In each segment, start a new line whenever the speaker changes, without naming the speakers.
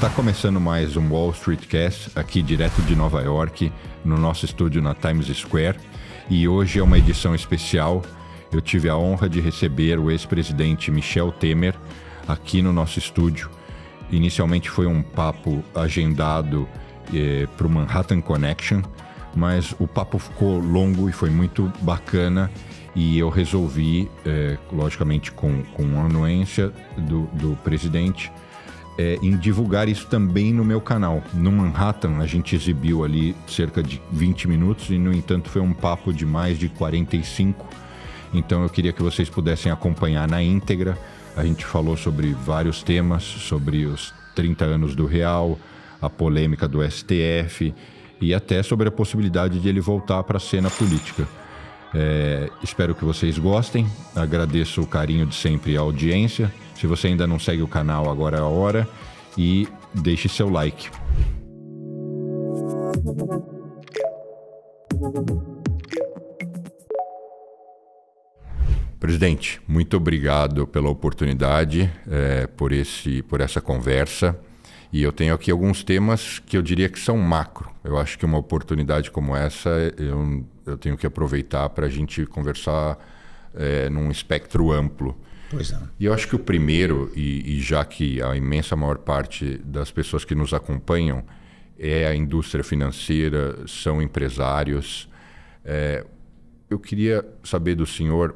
Está começando mais um Wall Street Cast aqui direto de Nova York, no nosso estúdio na Times Square, e hoje é uma edição especial. Eu tive a honra de receber o ex-presidente Michel Temer aqui no nosso estúdio. Inicialmente foi um papo agendado eh, para o Manhattan Connection, mas o papo ficou longo e foi muito bacana. E eu resolvi, eh, logicamente com, com a anuência do, do presidente, é, em divulgar isso também no meu canal. No Manhattan, a gente exibiu ali cerca de 20 minutos e, no entanto, foi um papo de mais de 45. Então, eu queria que vocês pudessem acompanhar na íntegra. A gente falou sobre vários temas, sobre os 30 anos do Real, a polêmica do STF e até sobre a possibilidade de ele voltar para a cena política. É, espero que vocês gostem. Agradeço o carinho de sempre à audiência. Se você ainda não segue o canal, agora é a hora. E deixe seu like. Presidente, muito obrigado pela oportunidade, é, por, esse, por essa conversa. E eu tenho aqui alguns temas que eu diria que são macro. Eu acho que uma oportunidade como essa eu, eu tenho que aproveitar para a gente conversar é, num espectro amplo. Pois não. E eu acho que o primeiro, e, e já que a imensa maior parte das pessoas que nos acompanham é a indústria financeira, são empresários, é, eu queria saber do senhor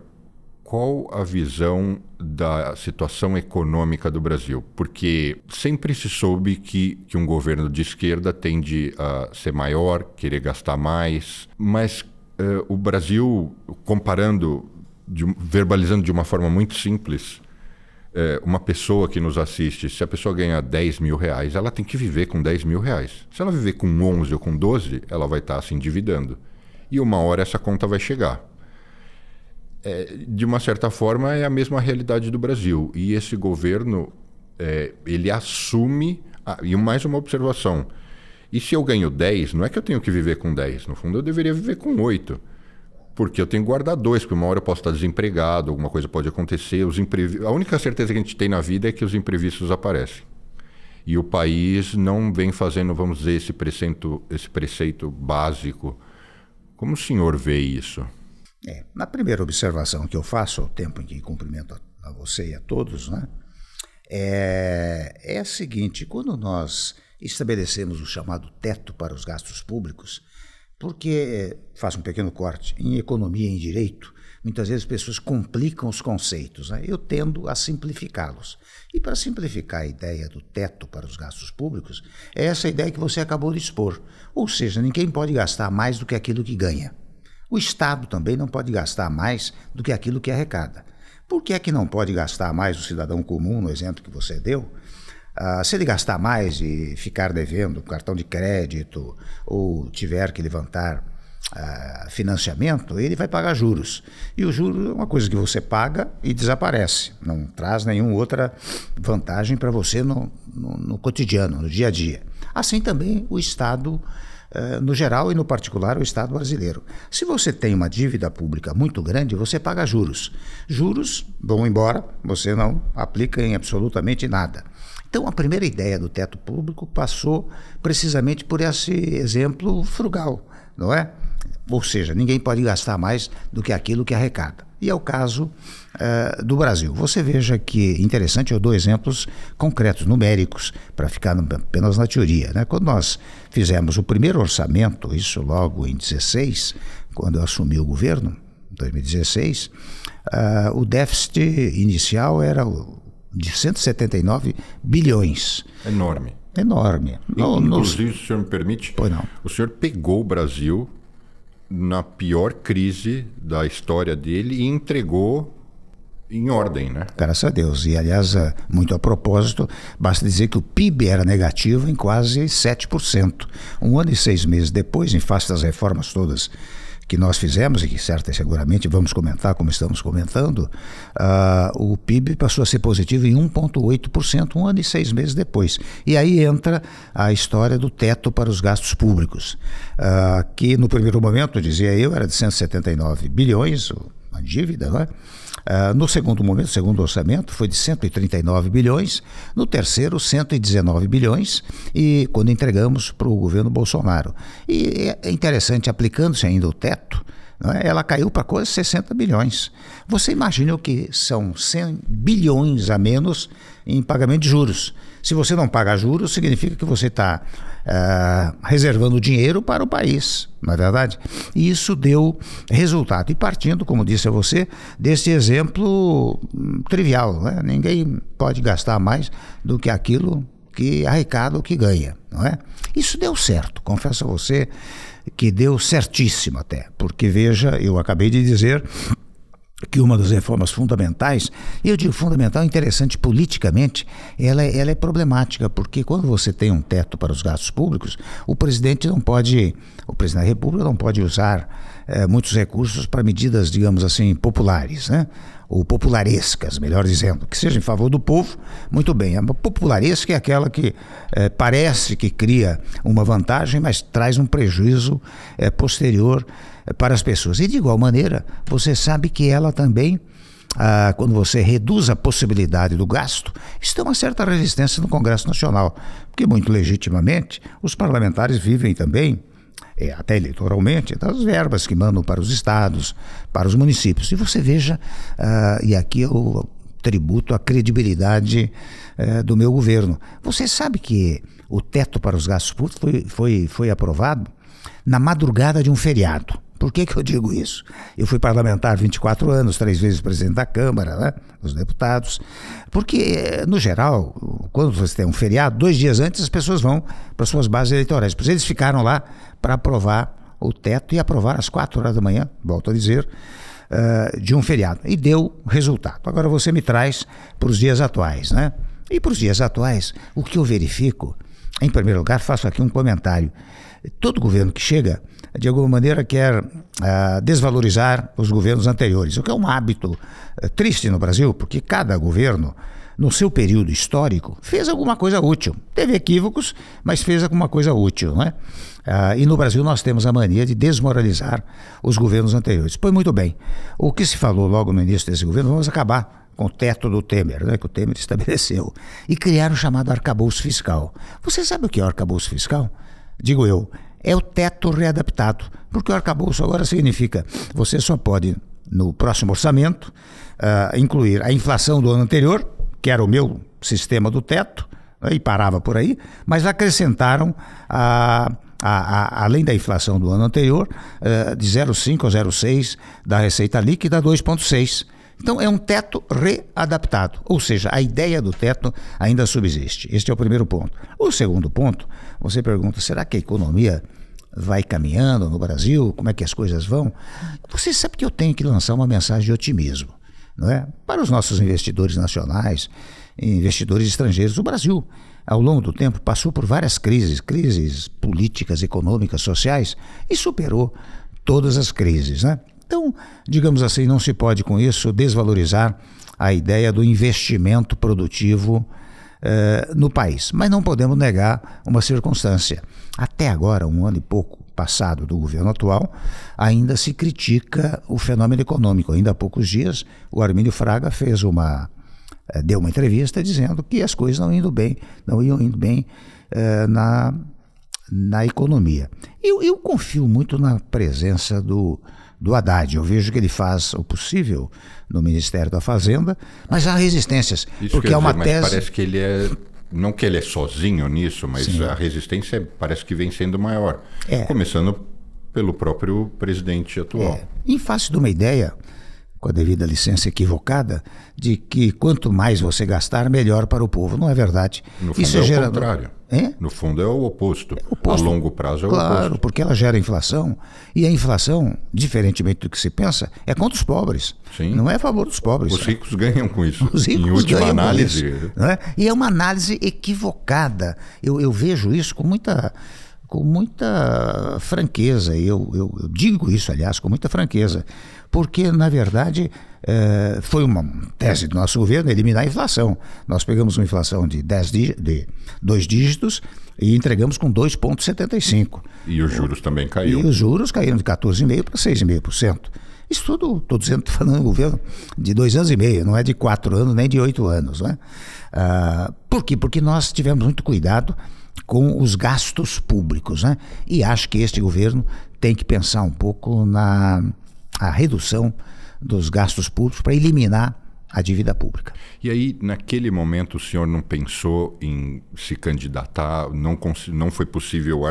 qual a visão da situação econômica do Brasil? Porque sempre se soube que, que um governo de esquerda tende a ser maior, querer gastar mais, mas uh, o Brasil, comparando de, verbalizando de uma forma muito simples, é, uma pessoa que nos assiste, se a pessoa ganhar 10 mil reais, ela tem que viver com 10 mil reais. Se ela viver com 11 ou com 12, ela vai estar tá se endividando. E uma hora essa conta vai chegar. É, de uma certa forma, é a mesma realidade do Brasil. E esse governo, é, ele assume... Ah, e mais uma observação. E se eu ganho 10, não é que eu tenho que viver com 10. No fundo, eu deveria viver com 8. Porque eu tenho que guardar dois, porque uma hora eu posso estar desempregado, alguma coisa pode acontecer. Os imprevi... A única certeza que a gente tem na vida é que os imprevistos aparecem. E o país não vem fazendo, vamos dizer, esse preceito, esse preceito básico. Como o senhor vê isso? É, na primeira observação que eu faço, ao tempo
em que cumprimento a, a você e a todos, né, é, é a seguinte: quando nós estabelecemos o chamado teto para os gastos públicos, porque, é, faço um pequeno corte, em economia e em direito, muitas vezes as pessoas complicam os conceitos. Né? Eu tendo a simplificá-los. E para simplificar a ideia do teto para os gastos públicos, é essa ideia que você acabou de expor. Ou seja, ninguém pode gastar mais do que aquilo que ganha. O Estado também não pode gastar mais do que aquilo que arrecada. Por que é que não pode gastar mais o cidadão comum, no exemplo que você deu? Ah, se ele gastar mais e ficar devendo cartão de crédito ou tiver que levantar uh, financiamento, ele vai pagar juros. E o juro é uma coisa que você paga e desaparece. Não traz nenhuma outra vantagem para você no, no, no, cotidiano, no dia a dia. Assim também o Estado. Ah, no geral e no particular, o Estado brasileiro. Se você tem uma dívida pública muito grande, você paga juros. Juros vão embora, você não aplica em absolutamente nada. Então, a primeira ideia do teto público passou precisamente por esse exemplo frugal, não é? Ou seja, ninguém pode gastar mais do que aquilo que arrecada. E é o caso uh, do Brasil. Você veja que, interessante, eu dou exemplos concretos, numéricos, para ficar apenas na teoria. Né? Quando nós fizemos o primeiro orçamento, isso logo em 16, quando eu assumi o governo, 2016, uh, eh, o déficit inicial era de 179 bilhões. Enorme. Enorme. No, Inclusive,
nos... se o senhor me permite, pois não. o senhor pegou o Brasil na pior crise da história dele e entregou em ordem, né?
Graças a Deus. E, aliás, eh, muito a propósito, basta dizer que o PIB era negativo em quase 7%. Um ano e seis meses depois, em face das reformas todas que nós fizemos e que certa e seguramente vamos comentar como estamos comentando, uh, o PIB passou a ser positivo em 1,8% um ano e seis meses depois. E aí entra a história do teto para os gastos públicos, uh, que no primeiro momento, dizia eu, era de 179 bilhões, uma dívida, não é? Ah, no segundo momento, segundo orçamento, foi de 139 bilhões, no terceiro, 119 bilhões, e quando entregamos para o governo Bolsonaro. E é interessante, aplicando-se ainda o teto, é, ela caiu para quase 60 bilhões. Você imagina o que são 100 bilhões a menos em pagamento de juros. Se você não paga juros, significa que você está é, reservando dinheiro para o país, não é verdade? E isso deu resultado. E partindo, como disse a você, desse exemplo hum, trivial, né? ninguém pode gastar mais do que aquilo que arrecada ou que ganha, não é? Isso deu certo, confesso a você que deu certíssimo até, porque veja, eu acabei de dizer que uma das reformas fundamentais, e eu digo fundamental, interessante politicamente, ela, é, ela é problemática, porque quando você tem um teto para os gastos públicos, o presidente não pode, o presidente da República não pode usar é, muitos recursos para medidas, digamos assim, populares, né? ou popularescas, melhor dizendo, que seja em favor do povo, muito bem. A popularesca é aquela que é, parece que cria uma vantagem, mas traz um prejuízo é, posterior para as pessoas. E de igual maneira, você sabe que ela também. Ah, quando você reduz a possibilidade do gasto, isso tem uma certa resistência no Congresso Nacional, porque muito legitimamente os parlamentares vivem também, é, até eleitoralmente, das verbas que mandam para os estados, para os municípios. E você veja, ah, e aqui eu tributo à credibilidade eh, do meu governo. Você sabe que o teto para os gastos públicos foi, foi, foi aprovado na madrugada de um feriado. Por que, que eu digo isso? Eu fui parlamentar 24 anos, três vezes presidente da Câmara, né, dos deputados, porque, eh, no geral, quando você tem um feriado, dois dias antes as pessoas vão para suas bases eleitorais. Pois eles ficaram lá para aprovar o teto e aprovar às quatro horas da manhã, volto a dizer, uh, de um feriado. E deu resultado. Agora você me traz para os dias atuais, né? E para os dias atuais, o que eu verifico, em primeiro lugar, faço aqui um comentário. Todo governo que chega de alguma maneira, quer uh, desvalorizar os governos anteriores, o que é um hábito uh, triste no Brasil, porque cada governo, no seu período histórico, fez alguma coisa útil. Teve equívocos, mas fez alguma coisa útil, né? Uh, e no Brasil nós temos a mania de desmoralizar os governos anteriores. Pois muito bem, o que se falou logo no início desse governo, vamos acabar com o teto do Temer, né, que o Temer estabeleceu, e criaram o chamado arcabouço fiscal. Você sabe o que é o arcabouço fiscal? Digo eu, é o teto readaptado. Porque o arcabouço agora significa você só pode, no próximo orçamento, uh, incluir a inflação do ano anterior, que era o meu sistema do teto, né, e parava por aí, mas acrescentaram a. A, a, além da inflação do ano anterior, uh, de 0,5 a 0,6 da receita líquida, 2,6. Então é um teto readaptado, ou seja, a ideia do teto ainda subsiste. Este é o primeiro ponto. O segundo ponto, você pergunta, será que a economia vai caminhando no Brasil, como é que as coisas vão, você sabe que eu tenho que lançar uma mensagem de otimismo, não é? Para os nossos investidores nacionais, investidores estrangeiros, o Brasil ao longo do tempo passou por várias crises, crises políticas, econômicas, sociais e superou todas as crises, né? Então, digamos assim, não se pode com isso desvalorizar a ideia do investimento produtivo eh, no país. Mas não podemos negar uma circunstância. Até agora, um ano e pouco passado do governo atual, ainda se critica o fenômeno econômico. Ainda há poucos dias, o Armínio Fraga fez uma eh, deu uma entrevista dizendo que as coisas não indo bem, não iam indo bem uh, na na economia. Eu, eu confio muito na presença do do Haddad. Eu vejo que ele faz o possível no Ministério da Fazenda, mas há resistências. Isso porque é uma tese. Parece
que ele é. Não que ele é sozinho nisso, mas Sim. a resistência parece que vem sendo maior. É. Começando pelo próprio presidente atual. É.
Em face de uma ideia com a devida licença equivocada, de que quanto mais você gastar, melhor para o povo. Não é verdade. No fundo Isso é gera... o contrário.
No fundo é o oposto. É o oposto. A longo prazo é claro, o oposto. Claro,
porque ela gera inflação. E a inflação, diferentemente do que se pensa, é contra os pobres. Sim. Não é a favor dos pobres. Os ricos ganham com isso. Os ricos em última análise. Isso, é? E é uma análise equivocada. Eu, eu vejo isso com muita com muita franqueza, eu, eu, eu, digo isso, aliás, com muita franqueza, porque, na verdade, eh, foi uma tese do nosso governo eliminar a inflação. Nós pegamos uma inflação de, dez de dois dígitos e entregamos com 2,75%.
E os juros também
caíram. E os juros caíram de 14,5% para 6,5%. Isso tudo, estou dizendo, falando do governo de dois anos e meio, não é de quatro anos nem de oito anos. Né? Ah, por quê? Porque nós tivemos muito cuidado com os gastos públicos. Né? E acho que este governo tem que pensar um pouco na redução dos gastos públicos para eliminar a dívida pública.
E aí, naquele momento, o senhor não pensou em se candidatar? Não, não foi possível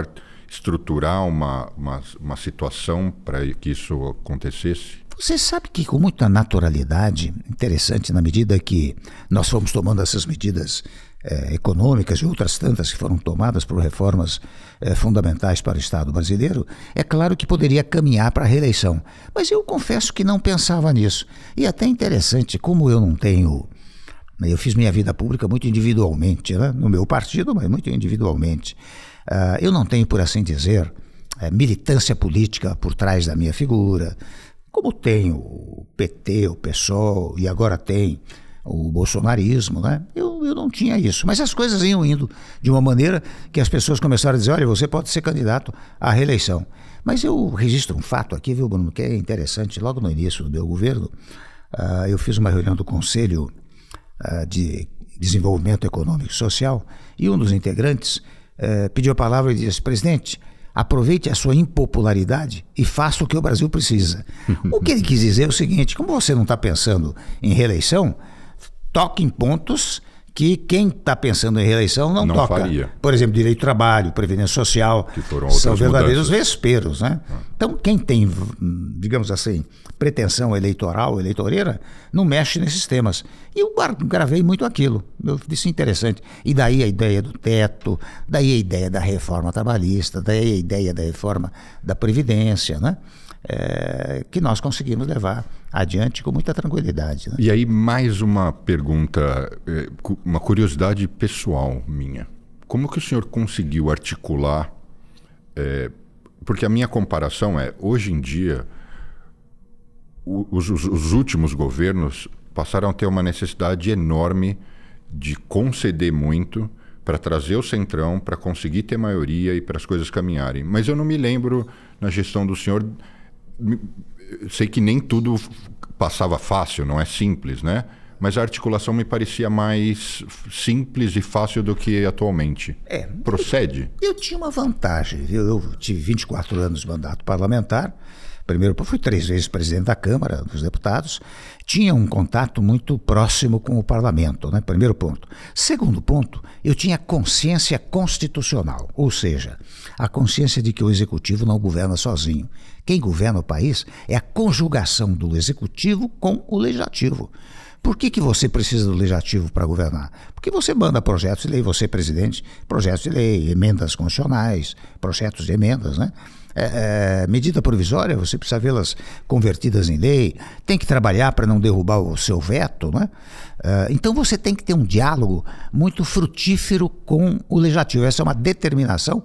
estruturar uma, uma, uma situação para que isso acontecesse?
Você sabe que com muita naturalidade, interessante na medida que nós fomos tomando essas medidas eh, econômicas e outras tantas que foram tomadas por reformas eh, fundamentais para o Estado brasileiro, é claro que poderia caminhar para a reeleição. Mas eu confesso que não pensava nisso. E até interessante, como eu não tenho. Né, eu fiz minha vida pública muito individualmente, né? no meu partido, mas muito individualmente. Uh, eu não tenho, por assim dizer, é, militância política por trás da minha figura, como tem o PT, o PSOL e agora tem o bolsonarismo, né? Eu, eu não tinha isso. Mas as coisas iam indo de uma maneira que as pessoas começaram a dizer: olha, você pode ser candidato à reeleição. Mas eu registro um fato aqui, viu, Bruno, que é interessante. Logo no início do meu governo, uh, eu fiz uma reunião do Conselho uh, de Desenvolvimento Econômico e Social e um dos integrantes uh, pediu a palavra e disse: presidente. Aproveite a sua impopularidade e faça o que o Brasil precisa. o que ele quis dizer é o seguinte: como você não está pensando em reeleição, toca em pontos que quem está pensando em reeleição não, não toca. Faria. Por exemplo, direito do trabalho, previdência social, que foram são verdadeiros mudanças. vesperos. Né? Ah. Então, quem tem, digamos assim, pretensão eleitoral, eleitoreira, não mexe nesses temas. E eu gravei muito aquilo. Eu disse interessante. E daí a ideia do teto, daí a ideia da reforma trabalhista, daí a ideia da reforma da Previdência. Né?
é, que nós conseguimos levar adiante com muita tranquilidade. Né? E aí, mais uma pergunta, é, uma curiosidade pessoal minha. Como que o senhor conseguiu articular? É, porque a minha comparação é, hoje em dia, os, os, os últimos governos passaram a ter uma necessidade enorme de conceder muito para trazer o centrão, para conseguir ter maioria e para as coisas caminharem. Mas eu não me lembro na gestão do senhor sei que nem tudo passava fácil, não é simples, né? Mas a articulação me parecia mais simples e fácil do que atualmente.
É. Procede? Eu, eu tinha uma
vantagem. Eu, eu, tive 24 anos de mandato parlamentar.
Primeiro, fui três vezes presidente da Câmara dos Deputados. Tinha um contato muito próximo com o parlamento, né? Primeiro ponto. Segundo ponto, eu tinha consciência constitucional, ou seja, a consciência de que o executivo não governa sozinho quem governa o país é a conjugação do executivo com o legislativo. Por que, que você precisa do legislativo para governar? Porque você manda projetos de lei, você, é presidente, projetos de lei, emendas constitucionais, projetos de emendas, né? É, é, medida provisória, você precisa vê-las convertidas em lei, tem que trabalhar para não derrubar o seu veto, né? É, então você tem que ter um diálogo muito frutífero com o legislativo. Essa é uma determinação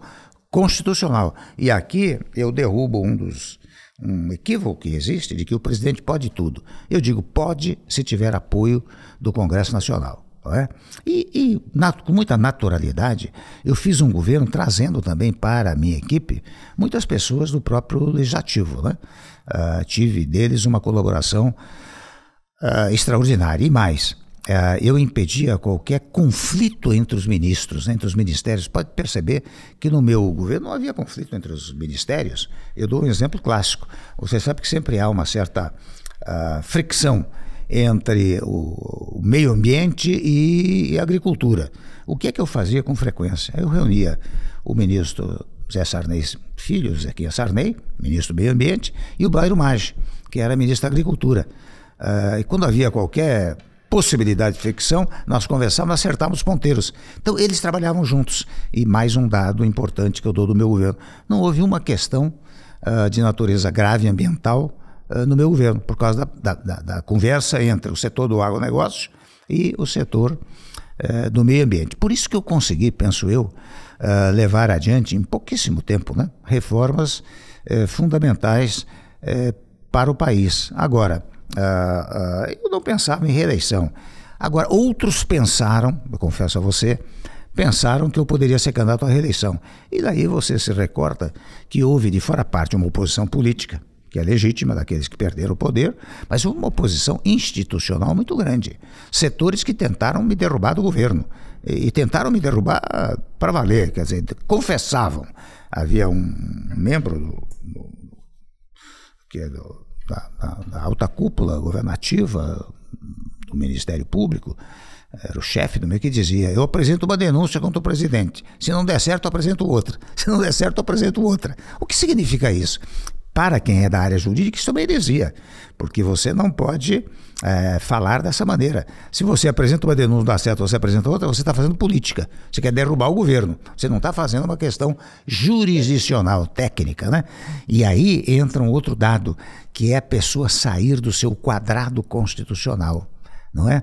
constitucional. E aqui eu derrubo um dos um equívoco que existe de que o presidente pode tudo. Eu digo pode se tiver apoio do Congresso Nacional. É? E, e na, com muita naturalidade, eu fiz um governo trazendo também para a minha equipe muitas pessoas do próprio legislativo. Né? Uh, tive deles uma colaboração uh, extraordinária. E mais, eh, eu impedia qualquer conflito entre os ministros, entre os ministérios. Pode perceber que no meu governo não havia conflito entre os ministérios. Eu dou um exemplo clássico. Você sabe que sempre há uma certa uh, fricção entre o, meio ambiente e, agricultura. O que é que eu fazia com frequência? Eu reunia o ministro Zé Sarney Filho, Zequinha Sarney, ministro do meio ambiente, e o Bairro Maggi, que era ministro da agricultura. Uh, e quando havia qualquer possibilidade de ficção, nós conversávamos, acertávamos os ponteiros. Então, eles trabalhavam juntos. E mais um dado importante que eu dou do meu governo: não houve uma questão uh, de natureza grave ambiental uh, no meu governo, por causa da, da, da, da, conversa entre o setor do agronegócio e o setor uh, do meio ambiente. Por isso que eu consegui, penso eu, ah, levar adiante, em pouquíssimo tempo, né, reformas eh, fundamentais eh, para o país. Agora, Uh, uh, eu não pensava em reeleição. Agora, outros pensaram, eu confesso a você, pensaram que eu poderia ser candidato à reeleição. E daí você se recorda que houve de fora parte uma oposição política, que é legítima daqueles que perderam o poder, mas uma oposição institucional muito grande. Setores que tentaram me derrubar do governo. E, e tentaram me derrubar para valer, quer dizer, confessavam. Havia um membro do, do que é do, da, da, da alta cúpula governativa do Ministério Público, era o chefe do meio que dizia: Eu apresento uma denúncia contra o presidente. Se não der certo, eu apresento outra. Se não der certo, eu apresento outra. O que significa isso? Para quem é da área jurídica, isso é uma heresia, porque você não pode é, falar dessa maneira. Se você apresenta uma denúncia, não dá certo, você apresenta outra, você está fazendo política. Você quer derrubar o governo. Você não está fazendo uma questão jurisdicional, técnica, né? E aí entra um outro dado, que é a pessoa sair do seu quadrado constitucional, não é?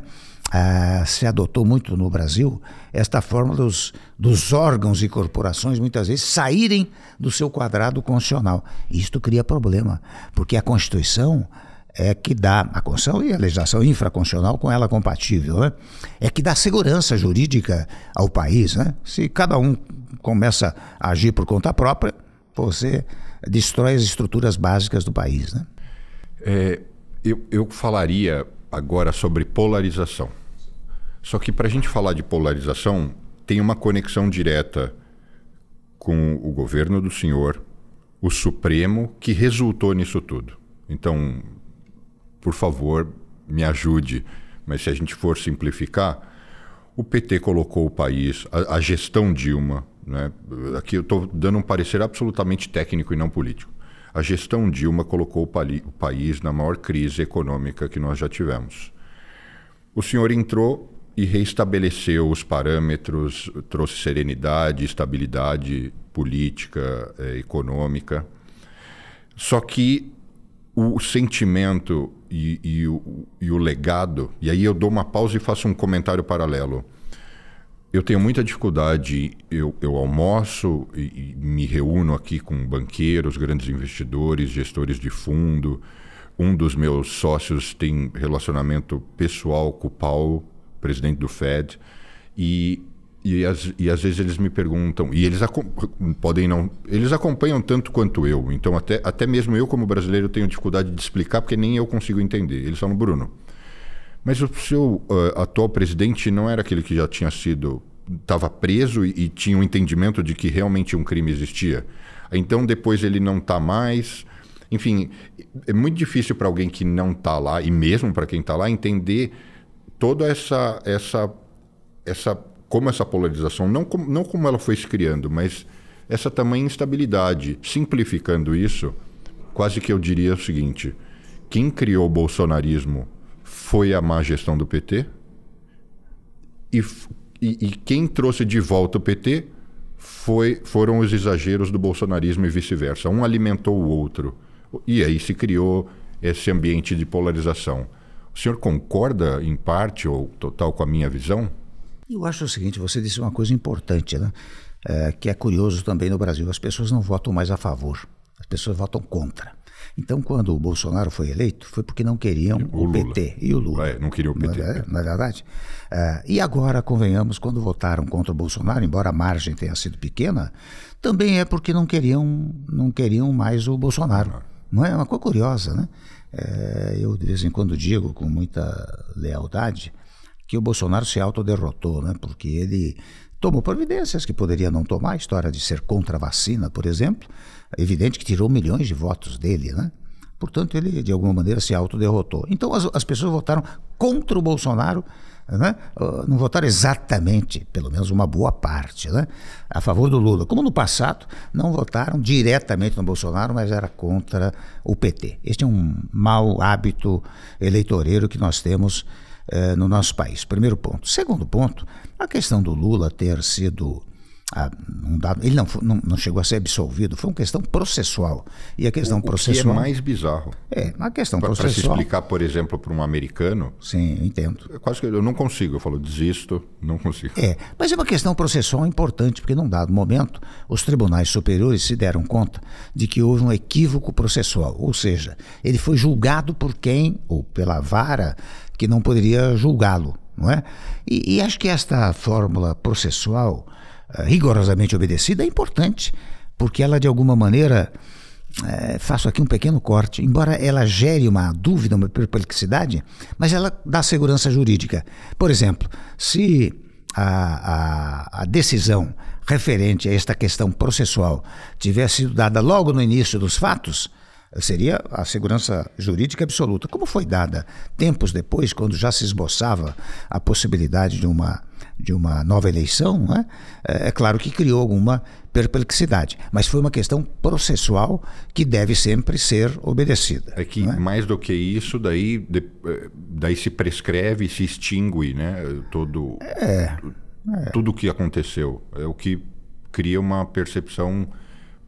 Ah, se adotou muito no Brasil esta forma dos, dos órgãos e corporações muitas vezes saírem do seu quadrado constitucional. Isto cria problema, porque a Constituição é que dá a Constituição e a legislação infraconstitucional com ela compatível, né? é que dá segurança jurídica ao país. Né? Se cada um começa a agir por conta própria, você destrói as estruturas básicas
do país. Né? É, eu, eu falaria agora sobre polarização. Só que para a gente falar de polarização, tem uma conexão direta com o governo do senhor, o Supremo, que resultou nisso tudo. Então, por favor, me ajude. Mas se a gente for simplificar, o PT colocou o país, a, a gestão Dilma, né? aqui eu estou dando um parecer absolutamente técnico e não político. A gestão Dilma colocou o, pali, o país na maior crise econômica que nós já tivemos. O senhor entrou e reestabeleceu os parâmetros, trouxe serenidade, estabilidade política, eh, econômica. Só que o sentimento e, e, o, e o legado. E aí eu dou uma pausa e faço um comentário paralelo. Eu tenho muita dificuldade, eu, eu almoço e, e, me reúno aqui com banqueiros, grandes investidores, gestores de fundo. Um dos meus sócios tem relacionamento pessoal com o Paulo, presidente do Fed, e e, as, e às vezes eles me perguntam, e eles podem não. Eles acompanham tanto quanto eu. Então, até, até mesmo eu, como brasileiro, tenho dificuldade de explicar, porque nem eu consigo entender. Eles falam, Bruno, mas o seu uh, atual presidente não era aquele que já tinha sido. estava preso e, e tinha o um entendimento de que realmente um crime existia? Então, depois ele não está mais. Enfim, é muito difícil para alguém que não está lá, e mesmo para quem está lá, entender toda essa, essa, essa como essa polarização, não como, não como ela foi se criando, mas essa tamanha instabilidade. Simplificando isso, quase que eu diria o seguinte: quem criou o bolsonarismo foi a má gestão do PT, e, e, e quem trouxe de volta o PT foi, foram os exageros do bolsonarismo e vice-versa. Um alimentou o outro. E aí se criou esse ambiente de polarização. O senhor concorda em parte ou total com a minha visão? Eu acho o seguinte, você disse uma coisa
importante, né? É, que é curioso também no Brasil, as pessoas não votam mais a favor, as pessoas votam contra. Então, quando o Bolsonaro foi eleito, foi porque não queriam o, o PT e o Lula. É, não queriam o é PT. É. Na, é verdade. É, e agora, convenhamos, quando votaram contra o Bolsonaro, embora a margem tenha sido pequena, também é porque não queriam, não queriam mais o Bolsonaro. Ah. Não é uma coisa curiosa, né? É, eu de vez em quando digo com muita lealdade que o Bolsonaro se autoderrotou, né? porque ele tomou providências que poderia não tomar, a história de ser contra a vacina, por exemplo, é evidente que tirou milhões de votos dele, né? Portanto, ele de alguma maneira se autoderrotou. Então, as, as pessoas votaram contra o Bolsonaro, né? Ah, não votaram exatamente, pelo menos uma boa parte, né? a favor do Lula. Como no passado, não votaram diretamente no Bolsonaro, mas era contra o PT. Este é um mau hábito eleitoreiro que nós temos eh, no nosso país. Primeiro ponto. Segundo ponto, a questão do Lula ter sido ah, não dá, ele não, não, não, chegou a ser absolvido, foi uma questão processual. E a questão o, processual. que é mais
bizarro. É, a questão pra, processual. Para se explicar, por exemplo, para um americano. Sim, eu entendo. Eu quase que eu não consigo, eu falo, desisto, não consigo. É,
mas é uma questão processual importante, porque num dado momento, os tribunais superiores se deram conta de que houve um equívoco processual, ou seja, ele foi julgado por quem, ou pela vara, que não poderia julgá-lo, não é? E, e acho que esta fórmula processual eh, rigorosamente obedecida é importante, porque ela de alguma maneira. É, faço aqui um pequeno corte, embora ela gere uma dúvida, uma perplexidade, mas ela dá segurança jurídica. Por exemplo, se a, a, a decisão referente a esta questão processual tivesse sido dada logo no início dos fatos, seria a segurança jurídica absoluta, como foi dada tempos depois, quando já se esboçava a possibilidade de uma de uma nova eleição, né? É, é claro que criou alguma perplexidade, mas foi uma questão processual que deve sempre ser obedecida.
É que é? mais do que isso, daí, de, eh, daí se prescreve, se extingue, né? Todo, é, é, Tudo o que aconteceu. É o que cria uma percepção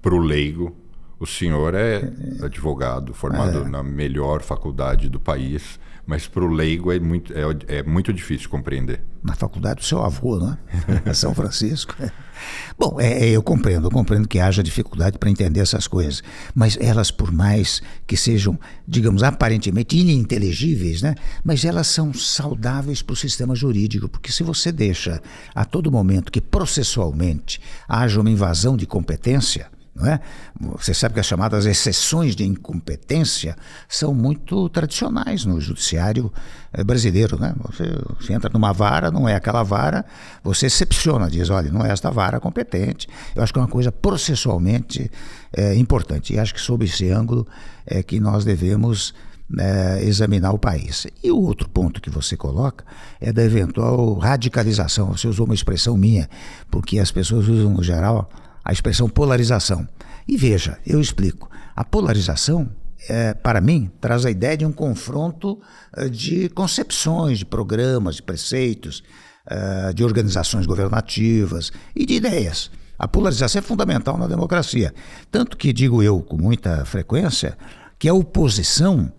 para o leigo. O senhor é, é. advogado, formado na melhor faculdade do país mas para o leigo é muito, é, é, muito difícil compreender.
Na faculdade do seu avô, né? é? São Francisco. Bom, é, é, eu compreendo, eu compreendo que haja dificuldade para entender essas coisas, mas elas, por mais que sejam, digamos, aparentemente ininteligíveis, né? Mas elas são saudáveis para o sistema jurídico, porque se você deixa a todo momento que processualmente haja uma invasão de competência, não é? Você sabe que as chamadas exceções de incompetência são muito tradicionais no judiciário eh, brasileiro. Né? Você, você entra numa vara, não é aquela vara, você excepciona, diz: olha, não é esta vara competente. Eu acho que é uma coisa processualmente é, importante. E acho que sob esse ângulo é que nós devemos é, examinar o país. E o outro ponto que você coloca é da eventual radicalização. Você usou uma expressão minha, porque as pessoas usam no geral a expressão polarização. E veja, eu explico. A polarização, é, para mim, traz a ideia de um confronto eh, de concepções, de programas, de preceitos, eh, de organizações governativas e de ideias. A polarização é fundamental na democracia. Tanto que digo eu com muita frequência que a oposição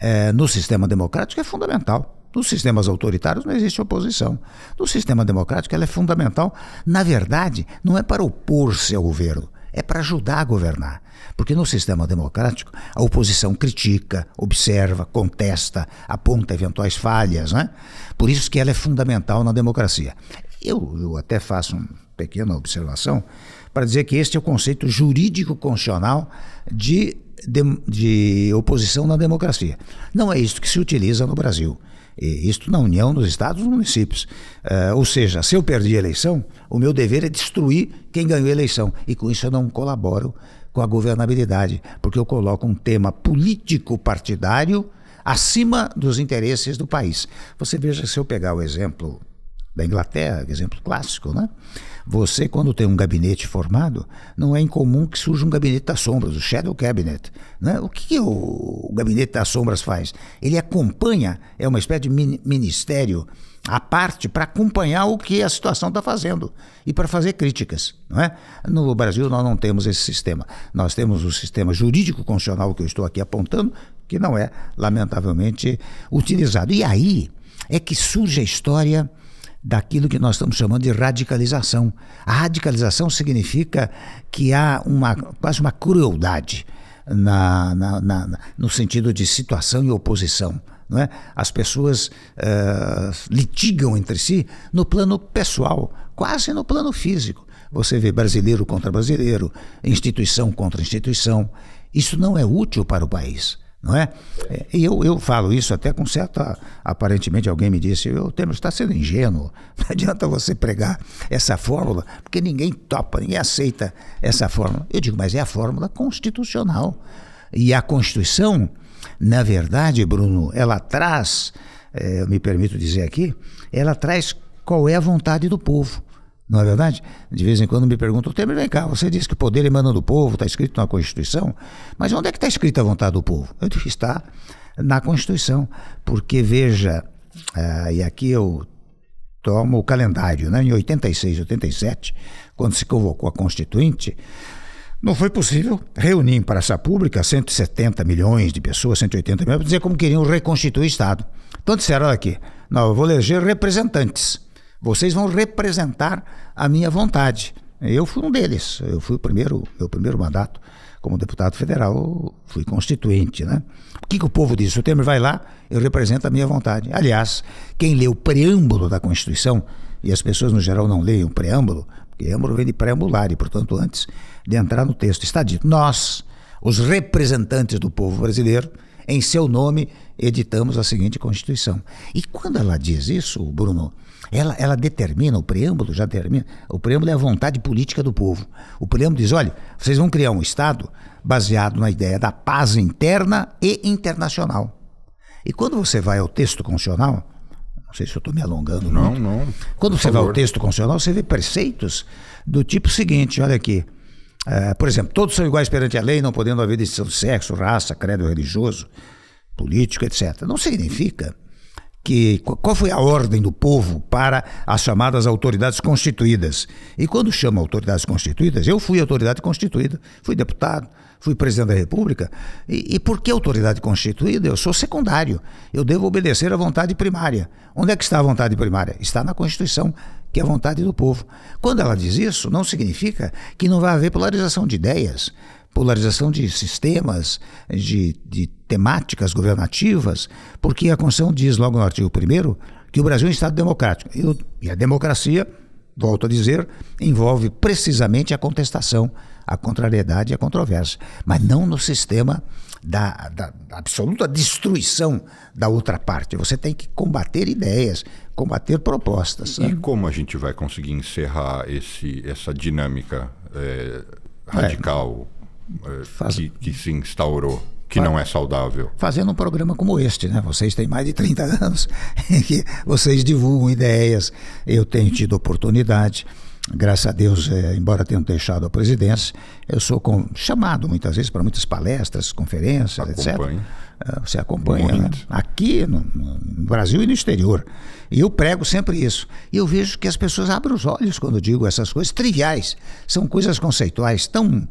é, no sistema democrático é fundamental. Nos sistemas autoritários não existe oposição. No sistema democrático ela é fundamental. Na verdade, não é para opor-se ao governo, é para ajudar a governar. Porque no sistema democrático, a oposição critica, observa, contesta, aponta eventuais falhas. Né? Por isso que ela é fundamental na democracia. Eu, eu até faço uma pequena observação para dizer que este é o conceito jurídico-constitucional de, de, de oposição na democracia. Não é isso que se utiliza no Brasil. E isto na União, nos estados, nos municípios. Uh, ou seja, se eu perdi a eleição, o meu dever é destruir quem ganhou a eleição. E com isso eu não colaboro com a governabilidade, porque eu coloco um tema político partidário acima dos interesses do país. Você veja, se eu pegar o exemplo da Inglaterra, exemplo clássico, né? Você, quando tem um gabinete formado, não é incomum que surja um gabinete das sombras, o Shadow Cabinet. Né? O que, que o, o gabinete das sombras faz? Ele acompanha, é uma espécie de ministério à parte para acompanhar o que a situação está fazendo e para fazer críticas. Não é? No Brasil, nós não temos esse sistema. Nós temos o sistema jurídico constitucional que eu estou aqui apontando, que não é, lamentavelmente, utilizado. E aí é que surge a história daquilo que nós estamos chamando de radicalização. A radicalização significa que há uma, quase uma crueldade na, na, na no sentido de situação e oposição. É? As pessoas uh, litigam entre si no plano pessoal, quase no plano físico. Você vê brasileiro contra brasileiro, instituição contra instituição. Isso não é útil para o país não é? é? E eu, eu falo isso até com certa. Aparentemente alguém me disse, o Temer está sendo ingênuo, não adianta você pregar essa fórmula, porque ninguém topa, ninguém aceita essa fórmula. Eu digo, mas é a fórmula constitucional. E a Constituição, na verdade, Bruno, ela traz, eh, eu me permito dizer aqui, ela traz qual é a vontade do povo. Não é verdade? De vez em quando me perguntam, Temer, vem cá, você disse que o poder emana do povo, está escrito na Constituição, mas onde é que está escrita a vontade do povo? Eu disse, está na Constituição, porque veja, uh, e aqui eu tomo o calendário, né? em 86, 87, quando se convocou a Constituinte, não foi possível reunir em praça pública 170 milhões de pessoas, 180 milhões, para dizer como queriam reconstituir o Estado. Então disseram aqui, não, eu vou eleger representantes. Vocês vão representar a minha vontade. Eu fui um deles. Eu fui o primeiro, meu primeiro mandato como deputado federal, fui constituinte, né? O que, que o povo diz? O Temer vai lá, eu represento a minha vontade. Aliás, quem lê o preâmbulo da Constituição, e as pessoas no geral não leem o preâmbulo, preâmbulo vem de preambular, e portanto antes de entrar no texto, está dito, nós, os representantes do povo brasileiro, em seu nome editamos a seguinte Constituição. E quando ela diz isso, Bruno, ela, ela determina, o preâmbulo já termina, o preâmbulo é a vontade política do povo. O preâmbulo diz: olha, vocês vão criar um Estado baseado na ideia da paz interna e internacional. E quando você vai ao texto constitucional, não sei se eu estou me alongando. Não, muito, não. Quando você favor. vai ao texto constitucional, você vê preceitos do tipo seguinte: olha aqui. É, por exemplo, todos são iguais perante a lei, não podendo haver distinção de sexo, raça, credo religioso, político, etc. Não significa que qual foi a ordem do povo para as chamadas autoridades constituídas. E quando chama autoridades constituídas, eu fui autoridade constituída, fui deputado, fui presidente da República. E, e por que autoridade constituída? Eu sou secundário. Eu devo obedecer à vontade primária. Onde é que está a vontade primária? Está na Constituição que é a vontade do povo. Quando ela diz isso, não significa que não vai haver polarização de ideias, polarização de sistemas, de, de temáticas governativas, porque a Constituição diz logo no artigo 1 que o Brasil é um Estado democrático. E a democracia, volto a dizer, envolve precisamente a contestação, a contrariedade e a controvérsia, mas não no sistema da, da, da absoluta destruição da outra parte. Você tem que combater ideias,
combater propostas. E, né? como a gente vai conseguir encerrar esse, essa dinâmica é, radical é, faz... que, que se instaurou? que não é saudável.
Fazendo um programa como este, né? Vocês têm mais de 30 anos, em que vocês divulgam ideias, eu tenho tido oportunidade graças a Deus, é, embora tenham deixado a presidência, eu sou com, chamado muitas vezes para muitas palestras, conferências, etc. Ah, você acompanha né? aqui no, no, Brasil e no exterior. E eu prego sempre isso. E eu vejo que as pessoas abrem os olhos quando digo essas coisas triviais. São coisas conceituais tão,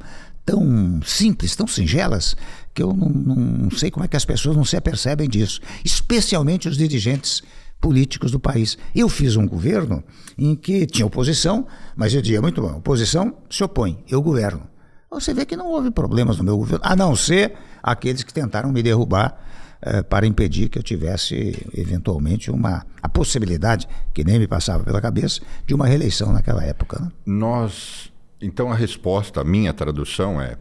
tão simples, tão singelas, que eu não, não sei como é que as pessoas não se apercebem disso. Especialmente os dirigentes políticos do país. Eu fiz um governo em que tinha oposição, mas eu dizia muito bom, oposição se opõe, eu governo. Você vê que não houve problemas no meu governo, a não ser aqueles que tentaram me derrubar eh, para impedir que eu tivesse eventualmente uma a possibilidade que nem me passava pela cabeça de uma reeleição naquela época. Né? Nós,
então a resposta, a minha tradução é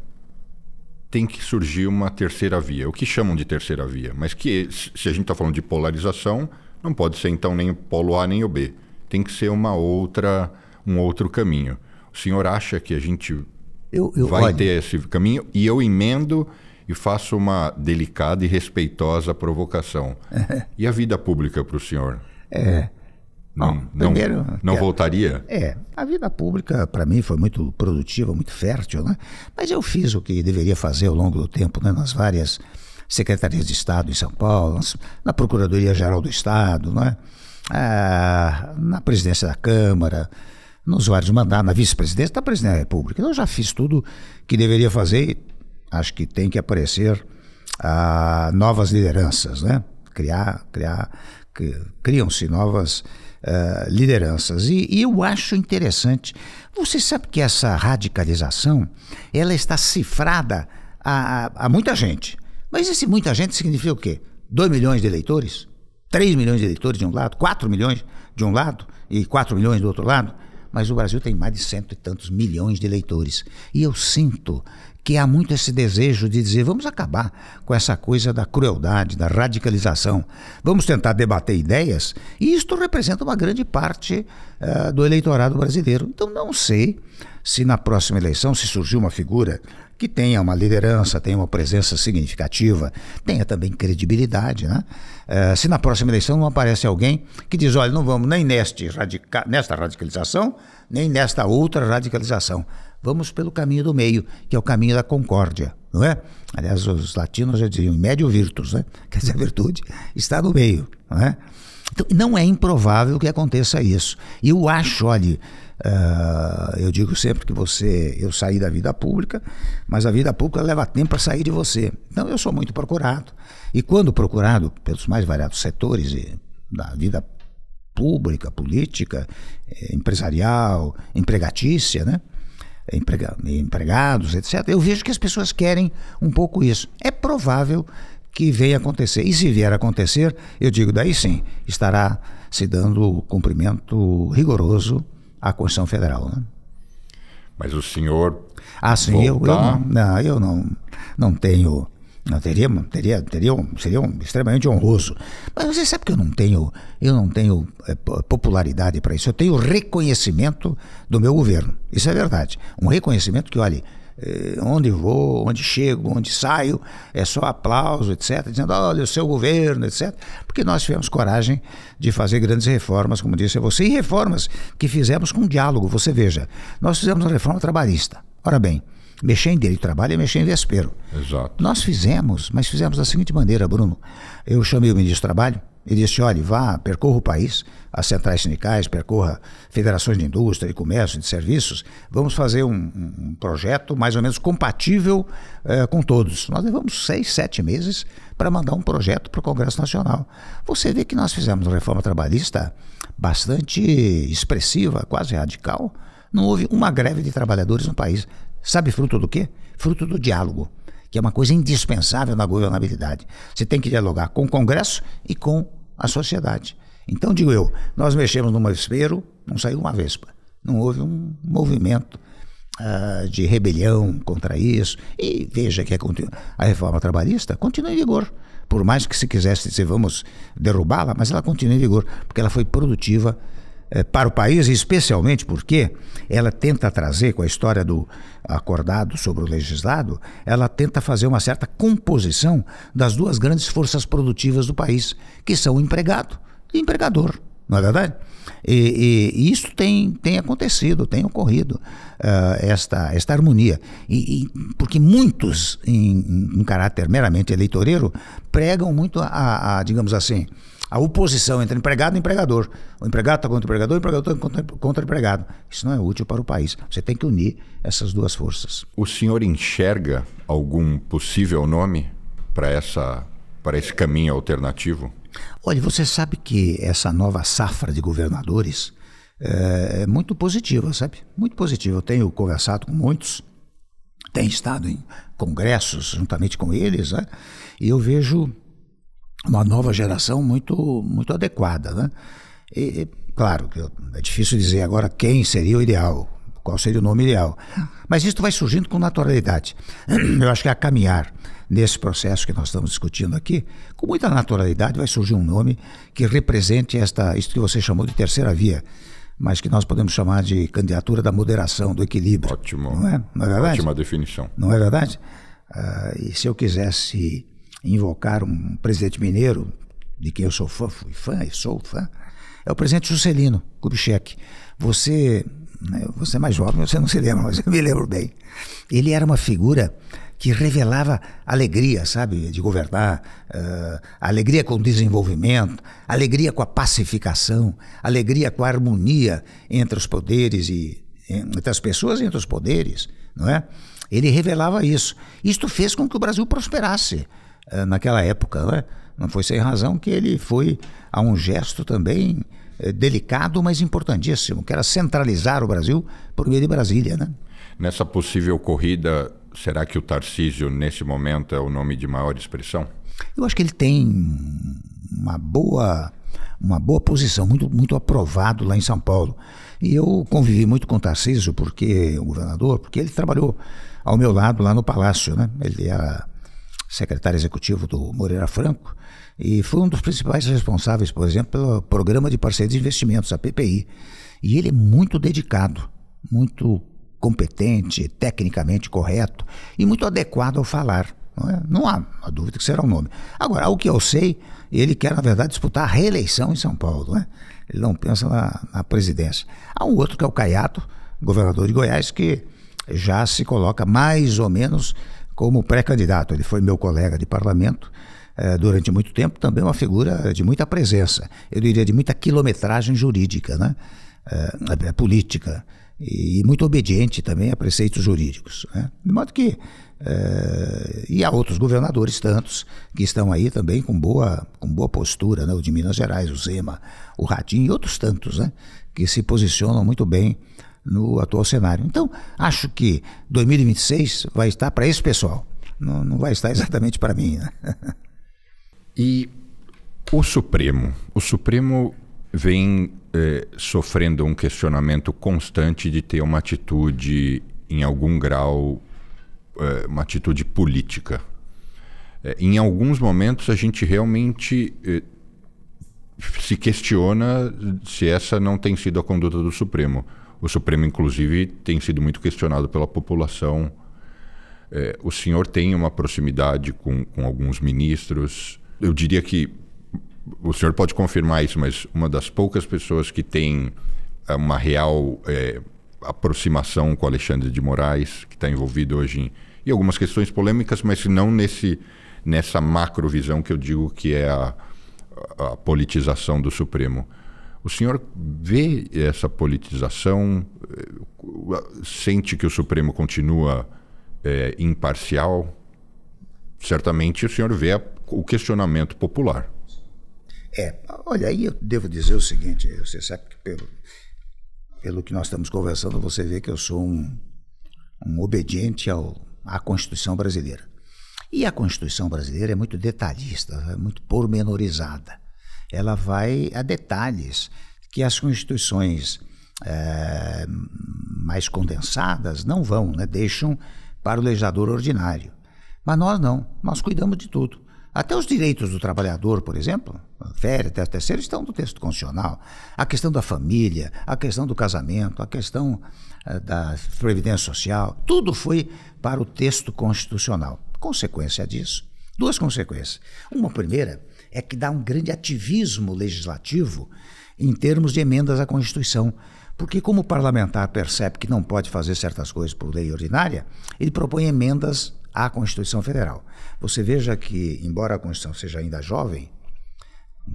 tem que surgir uma terceira via, o que chamam de terceira via, mas que se a gente está falando de polarização, não pode ser então nem o polo A nem o B. Tem que ser uma outra, um outro caminho. O senhor acha que a gente eu, eu, vai olha, ter esse caminho? E eu emendo e faço uma delicada e respeitosa provocação. É. E a vida pública para o senhor? É.
Não, não, primeiro, não
voltaria?
É. A vida pública, para mim, foi muito produtiva, muito fértil, né? Mas eu fiz o que deveria fazer ao longo do tempo, né? Nas várias secretarias de Estado em São Paulo, na Procuradoria-Geral do Estado, não é? Ah, na presidência da Câmara, nos vários mandatos, na vice-presidência da presidência da República. Então, eu já fiz tudo que deveria fazer e acho que tem que aparecer ah, novas lideranças, né? Criar, criar, criam-se novas ah, lideranças. E, e eu acho interessante. Você sabe que essa radicalização, ela está cifrada a, a, a muita gente. Mas esse muita gente significa o quê? 2 milhões de eleitores? 3 milhões de eleitores de um lado? 4 milhões de um lado e 4 milhões do outro lado? Mas o Brasil tem mais de cento e tantos milhões de eleitores. E eu sinto que há muito esse desejo de dizer vamos acabar com essa coisa da crueldade, da radicalização, vamos tentar debater ideias, e isto representa uma grande parte uh, do eleitorado brasileiro. Então não sei se na próxima eleição, se surgiu uma figura que tenha uma liderança, tenha uma presença significativa, tenha também credibilidade. Né? É, se na próxima eleição não aparece alguém que diz: olha, não vamos nem neste radica nesta radicalização, nem nesta outra radicalização. Vamos pelo caminho do meio, que é o caminho da concórdia, não é? Aliás, os latinos já diziam: médio virtus, né? quer dizer, a virtude está no meio, não é? Então, não é improvável que aconteça isso. E Eu acho, olha ah, eu digo sempre que você, eu saí da vida pública, mas a vida pública leva tempo para sair de você. Então eu sou muito procurado. E quando procurado pelos mais variados setores da vida pública, política, eh, empresarial, empregatícia, né? Emprega empregados, etc. Eu vejo que as pessoas querem um pouco isso. É provável que venha acontecer. E se vier a acontecer, eu digo, daí sim, estará se dando o cumprimento rigoroso à Constituição Federal. Né? Mas o
senhor. Ah, sim, voltar... eu, eu, não, não,
eu não, não tenho. Não, teria, teria, teria um, seria um, extremamente honroso. Mas você sabe que eu não tenho, eu não tenho é, popularidade para isso. Eu tenho reconhecimento do meu governo. Isso é verdade. Um reconhecimento que, olha, eh, onde vou, onde chego, onde saio, é só aplauso, etc., dizendo, olha, o seu governo, etc., porque nós tivemos coragem de fazer grandes reformas, como disse você, e reformas que fizemos com diálogo. Você veja, nós fizemos uma reforma trabalhista. Ora bem, mexer em direito de trabalho é mexer em vespeiro. Exato. Nós fizemos, mas fizemos da seguinte maneira, Bruno. Eu chamei o ministro do Trabalho, e disse: assim, olhe, vá, percorra o país, as centrais sindicais, percorra federações de indústria, de comércio, de serviços, vamos fazer um, um projeto mais ou menos compatível eh, com todos. Nós levamos seis, sete meses para mandar um projeto para o Congresso Nacional. Você vê que nós fizemos uma reforma trabalhista bastante expressiva, quase radical. Não houve uma greve de trabalhadores no país. Sabe fruto do quê? Fruto do diálogo que é uma coisa indispensável na governabilidade. Você tem que dialogar com o Congresso e com a sociedade. Então, digo eu, nós mexemos no vespeiro, não saiu uma vespa. Não houve um movimento uh, de rebelião contra isso. E veja que a, é a reforma trabalhista continua em vigor. Por mais que se quisesse dizer vamos derrubá-la, mas ela continua em vigor, porque ela foi produtiva eh, para o país, especialmente porque ela tenta trazer, com a história do acordado sobre o legislado, ela tenta fazer uma certa composição das duas grandes forças produtivas do país, que são o empregado e o empregador. Não é verdade? E, e, e isso tem, tem acontecido, tem ocorrido, uh, esta, esta harmonia. E, e porque muitos, em, em, caráter meramente eleitoreiro, pregam muito a, a digamos assim, a oposição entre empregado e empregador. O empregado está contra o empregador, o empregador está contra, contra, o empregado. Isso não é útil para o país. Você tem que unir
essas duas forças. O senhor enxerga algum possível nome para essa para esse caminho alternativo? Olha, você sabe que essa nova safra
de governadores eh, é muito positiva, sabe? Muito positiva. Eu tenho conversado com muitos, tenho estado em congressos juntamente com eles, né? e eu vejo uma nova geração muito, muito adequada. Né? E, claro, é difícil dizer agora quem seria o ideal, qual seria o nome ideal. Mas isso vai surgindo com naturalidade. Eu acho que a caminhar nesse processo que nós estamos discutindo aqui, com muita naturalidade vai surgir um nome que represente esta, isso que você chamou de terceira via, mas que nós podemos chamar de candidatura da moderação, do equilíbrio. Ótimo. Não é, não é verdade? Ótima definição. Não é verdade? Ah, e se eu quisesse invocar um presidente mineiro, de quem eu sou fã, fui fã e sou fã, é o presidente Juscelino Kubitschek. Você, né, você é mais jovem, você não se lembra, mas eu me lembro bem. Ele era uma figura que revelava alegria, sabe, de governar, uh, alegria com o desenvolvimento, alegria com a pacificação, alegria com a harmonia entre os poderes e entre as pessoas e entre os poderes, não é? Ele revelava isso. Isto fez com que o Brasil prosperasse. Eh, naquela época. Né? Não foi sem razão que ele foi a um gesto também eh, delicado, mas importantíssimo, que era centralizar o Brasil por meio de Brasília. Né?
Nessa possível corrida, será que o Tarcísio, nesse momento, é o nome de maior expressão?
Eu acho que ele tem uma boa, uma boa posição, muito, muito aprovado lá em São Paulo. E eu convivi muito com o Tarcísio, porque o governador, porque ele trabalhou ao meu lado lá no Palácio, né? Ele era é secretário executivo do Moreira Franco, e foi um dos principais responsáveis, por exemplo, pelo Programa de Parceria de Investimentos, a PPI. E ele é muito dedicado, muito competente, tecnicamente correto e muito adequado ao falar. Não, é? não há dúvida que será o um nome. Agora, ao que eu sei, ele quer, na verdade, disputar a reeleição em São Paulo. Não é? Ele não pensa na, na presidência. Há um outro que é o Caiato, governador de Goiás, que já se coloca mais ou menos como pré-candidato. Ele foi meu colega de parlamento eh, durante muito tempo, também uma figura de muita presença, eu diria de muita quilometragem jurídica, né? Eh, política, e, muito obediente também a preceitos jurídicos. Né? De modo que. Eh, e há outros governadores tantos que estão aí também com boa, com boa postura, né? o de Minas Gerais, o Zema, o Ratinho e outros tantos, né? que se posicionam muito bem no atual cenário. Então, acho que 2026 vai estar para esse pessoal, não, não vai estar exatamente para mim. Né?
E o Supremo? O Supremo vem eh, sofrendo um questionamento constante de ter uma atitude, em algum grau, eh, uma atitude política. Eh, em alguns momentos, a gente realmente se questiona se essa não tem sido a conduta do Supremo. O Supremo, inclusive, tem sido muito questionado pela população. É, o senhor tem uma proximidade com, com alguns ministros. Eu diria que o senhor pode confirmar isso, mas uma das poucas pessoas que tem é, uma real é, aproximação com Alexandre de Moraes, que está envolvido hoje em, em, algumas questões polêmicas, mas não nesse, nessa macrovisão que eu digo que é a, a politização do Supremo. O senhor vê essa politização? Sente que o Supremo continua é, imparcial? Certamente o senhor vê o questionamento popular.
É, olha, aí eu devo dizer o seguinte: você sabe que pelo, pelo que nós estamos conversando, você vê que eu sou um, um obediente ao, à Constituição brasileira. E a Constituição brasileira é muito detalhista, é muito pormenorizada ela vai a detalhes que as constituições é, mais condensadas não vão, né? deixam para o legislador ordinário. Mas nós não, nós cuidamos de tudo. Até os direitos do trabalhador, por exemplo, férias, até terceiro, estão no texto constitucional. A questão da família, a questão do casamento, a questão eh, da previdência social, tudo foi para o texto constitucional. Consequência disso, duas consequências. Uma primeira é que dá um grande ativismo legislativo em termos de emendas à Constituição. Porque, como o parlamentar percebe que não pode fazer certas coisas por lei ordinária, ele propõe emendas à Constituição Federal. Você veja que, embora a Constituição seja ainda jovem,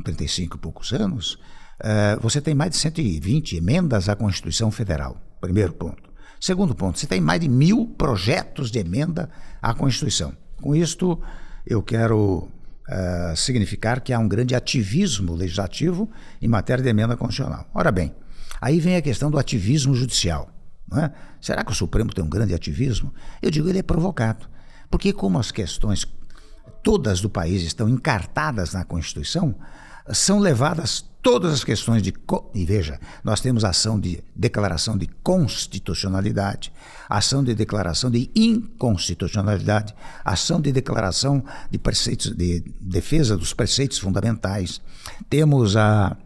35 e poucos anos, eh, você tem mais de 120 emendas à Constituição Federal. Primeiro ponto. Segundo ponto, você tem mais de mil projetos de emenda à Constituição. Com isto, eu quero ah, significar que há um grande ativismo legislativo em matéria de emenda constitucional. Ora bem, aí vem a questão do ativismo judicial. É? Será que o Supremo tem um grande ativismo? Eu digo, ele é provocado. Porque como as questões todas do país estão encartadas na Constituição, são levadas todas as questões de. E veja, nós temos ação de declaração de constitucionalidade, ação de declaração de inconstitucionalidade, ação de declaração de preceitos, de defesa dos preceitos fundamentais. Temos a,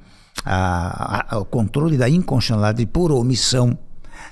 a, a o controle da inconstitucionalidade por omissão.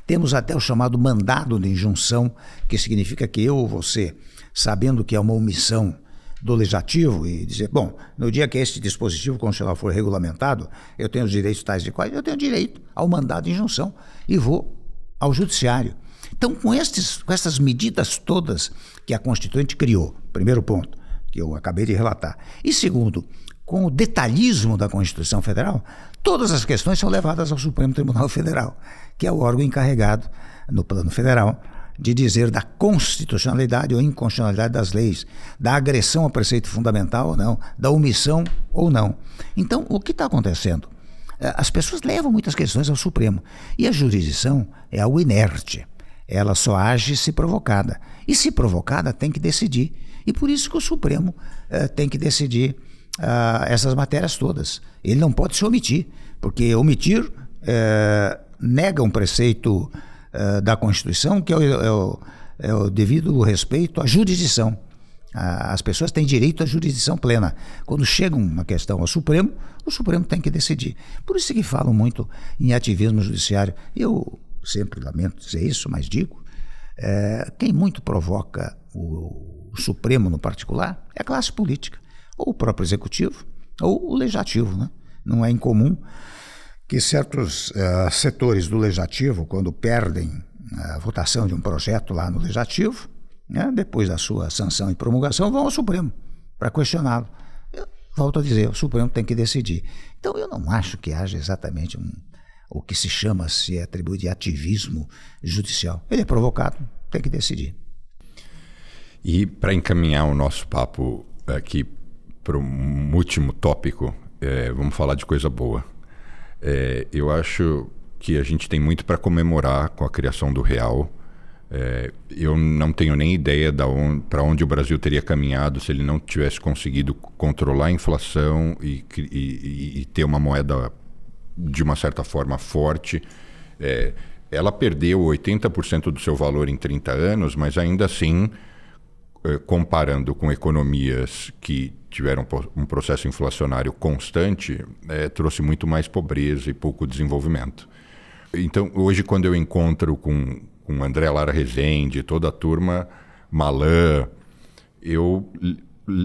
Temos até o chamado mandado de injunção, que significa que eu ou você, sabendo que é uma omissão do legislativo e dizer, bom, no dia que este dispositivo constitucional for regulamentado, eu tenho os direitos tais e quais, eu tenho direito ao mandado de injunção e vou ao judiciário. Então, com, estes, com essas medidas todas que a Constituinte criou, primeiro ponto, que eu acabei de relatar, e segundo, com o detalhismo da Constituição Federal, todas as questões são levadas ao Supremo Tribunal Federal, que é o órgão encarregado, no plano federal, de dizer da constitucionalidade ou inconstitucionalidade das leis, da agressão ao preceito fundamental ou não, da omissão ou não. Então, o que está acontecendo? É, as pessoas levam muitas questões ao Supremo e a jurisdição é algo inerte. Ela só age se provocada. E se provocada, tem que decidir. E por isso que o Supremo eh, tem que decidir ah, essas matérias todas. Ele não pode se omitir, porque omitir eh, nega um preceito eh, da Constituição, que é o, é, o, é o, devido respeito à jurisdição. as pessoas têm direito à jurisdição plena. Quando chega uma questão ao Supremo, o Supremo tem que decidir. Por isso que falam muito em ativismo judiciário. Eu sempre lamento dizer isso, mas digo, é, quem muito provoca o, o Supremo no particular é a classe política, ou o próprio executivo, ou o legislativo, né? Não é incomum que certos uh, setores do legislativo, quando perdem a votação de um projeto lá no legislativo, né, depois da sua sanção e promulgação, vão ao Supremo para questioná-lo. Volto a dizer, o Supremo tem que decidir. Então, eu não acho que haja exatamente um, o que se chama, se é atribui de ativismo judicial. Ele é provocado, tem que decidir.
E para encaminhar o nosso papo aqui para um último tópico, é, vamos falar de coisa boa. É, eu acho que a gente tem muito para comemorar com a criação do real. É, eu não tenho nem ideia para onde o Brasil teria caminhado se ele não tivesse conseguido controlar a inflação e, e, e ter uma moeda de uma certa forma forte. É, ela perdeu 80% do seu valor em 30 anos, mas ainda assim eh, comparando com economias que tiveram um processo inflacionário constante, é, trouxe muito mais pobreza e pouco desenvolvimento. Então, hoje, quando eu encontro com, com André Lara Rezende, toda a turma, Malan, eu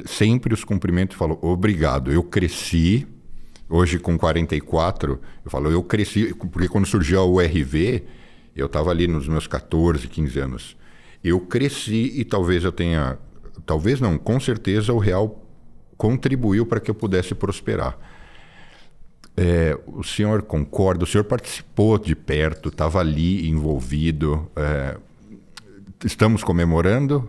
sempre os cumprimento e falo obrigado, eu cresci. Hoje, com 44, eu falo, eu cresci, porque quando surgiu a URV, eu estava ali nos meus 14, 15 anos. Eu cresci e talvez eu tenha, talvez não, com certeza o real contribuiu para que eu pudesse prosperar. É, o senhor concorda? O senhor participou de perto, estava ali envolvido. É, estamos comemorando?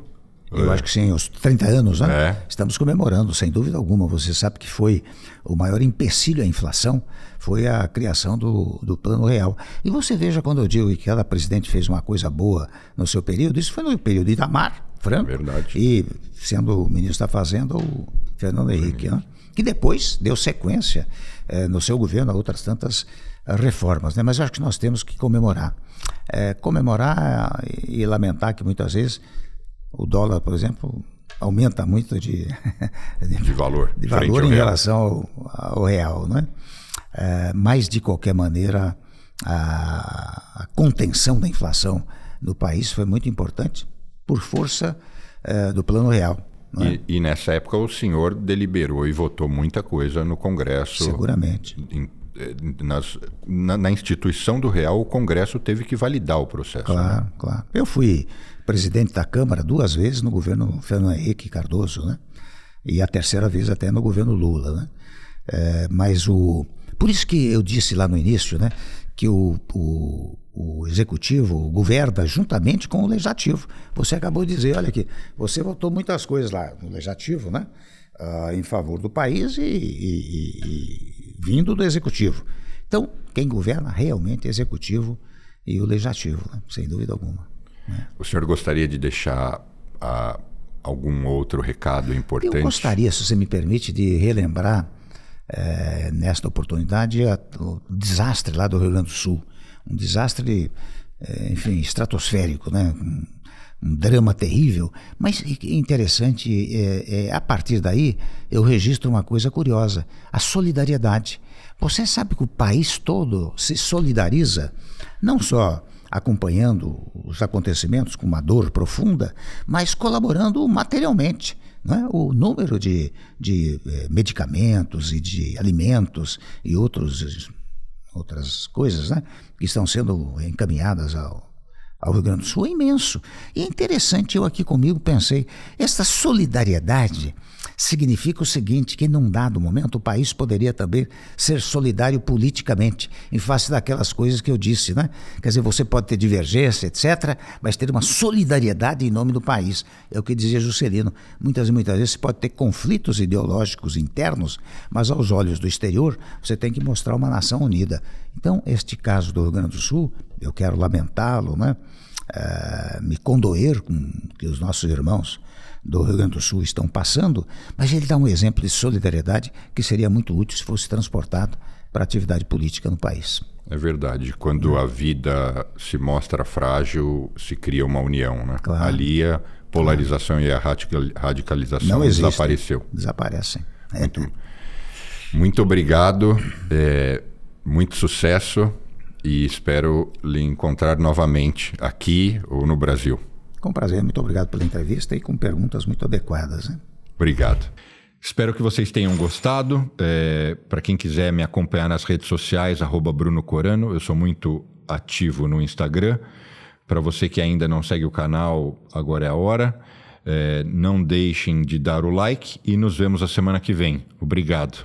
Eu é. acho que sim, os 30 anos, né? É. Estamos comemorando, sem dúvida alguma. Você sabe que foi o maior empecilho à inflação foi a criação do, do Plano Real. E você veja quando eu digo que cada presidente fez uma coisa boa no seu período, isso foi no período de Itamar, Franco. verdade. E sendo o ministro da Fazenda, o Fernando Henrique, né? que depois deu sequência eh, no seu governo a outras tantas eh, reformas, né? Mas eu acho que nós temos que comemorar. Eh, comemorar e, eh, e lamentar que muitas vezes o dólar, por exemplo, aumenta muito de, de,
de valor, de valor em
relação ao, ao real. Né? É, mas, de qualquer maneira, a, a, contenção da inflação no país foi muito importante por força é, do plano real.
É? E, e, nessa época o senhor deliberou e votou muita coisa no Congresso. Seguramente. Em, é, nas, na, na, instituição do real, o Congresso teve que validar o processo. Né? Claro, né? claro. Eu fui
presidente da Câmara duas vezes no governo Fernando Henrique Cardoso, né? E a terceira vez até no governo Lula, né? É, mas o por isso que eu disse lá no início, né, que o, o, o, executivo governa juntamente com o legislativo. Você acabou de dizer, olha aqui, você votou muitas coisas lá no legislativo, né, uh, em favor do país e, e, e, e vindo do executivo. Então, quem governa realmente é o executivo e o legislativo, né, sem dúvida alguma.
O senhor gostaria de deixar ah, algum outro recado importante? Eu gostaria, se você
me permite, de relembrar é, nesta oportunidade a, o desastre lá do Rio Grande do Sul. Um desastre, é, enfim, estratosférico, né? Um, um, drama terrível, mas interessante, é, a partir daí eu registro uma coisa curiosa, a solidariedade. Você sabe que o país todo se solidariza, não só acompanhando os acontecimentos com uma dor profunda, mas colaborando materialmente. É? o número de, de eh, medicamentos e de alimentos e outros, outras coisas né? que estão sendo encaminhadas ao, ao Rio Grande do Sul é imenso. E é interessante, eu aqui comigo pensei, essa solidariedade significa o seguinte: que num dado momento o país poderia também ser solidário politicamente, em face daquelas coisas que eu disse, né? Quer dizer, você pode ter divergência, etc., mas ter uma solidariedade em nome do país. É o que dizia Juscelino. Muitas e muitas vezes você pode ter conflitos ideológicos internos, mas aos olhos do exterior você tem que mostrar uma nação unida. Então, este caso do Rio Grande do Sul, eu quero lamentá-lo, né? Uh, me condoer com que os nossos irmãos do Rio Grande do Sul estão passando, mas ele dá um exemplo de solidariedade que seria muito útil se fosse transportado para a atividade política no país.
É verdade. Quando a vida se mostra frágil, se cria uma união. Né? Claro. Ali a polarização claro. e a radicalização desapareceu. Desaparecem. É. Muito, muito obrigado, é, muito sucesso e espero lhe encontrar novamente aqui ou no Brasil.
Com prazer, muito obrigado pela entrevista e com perguntas muito adequadas. Né?
Obrigado. Espero que vocês tenham gostado. É, Para quem quiser me acompanhar nas redes sociais, @bruno_corano. eu sou muito ativo no Instagram. Para você que ainda não segue o canal, agora é a hora. É, não deixem de dar o like e nos vemos a semana que vem. Obrigado.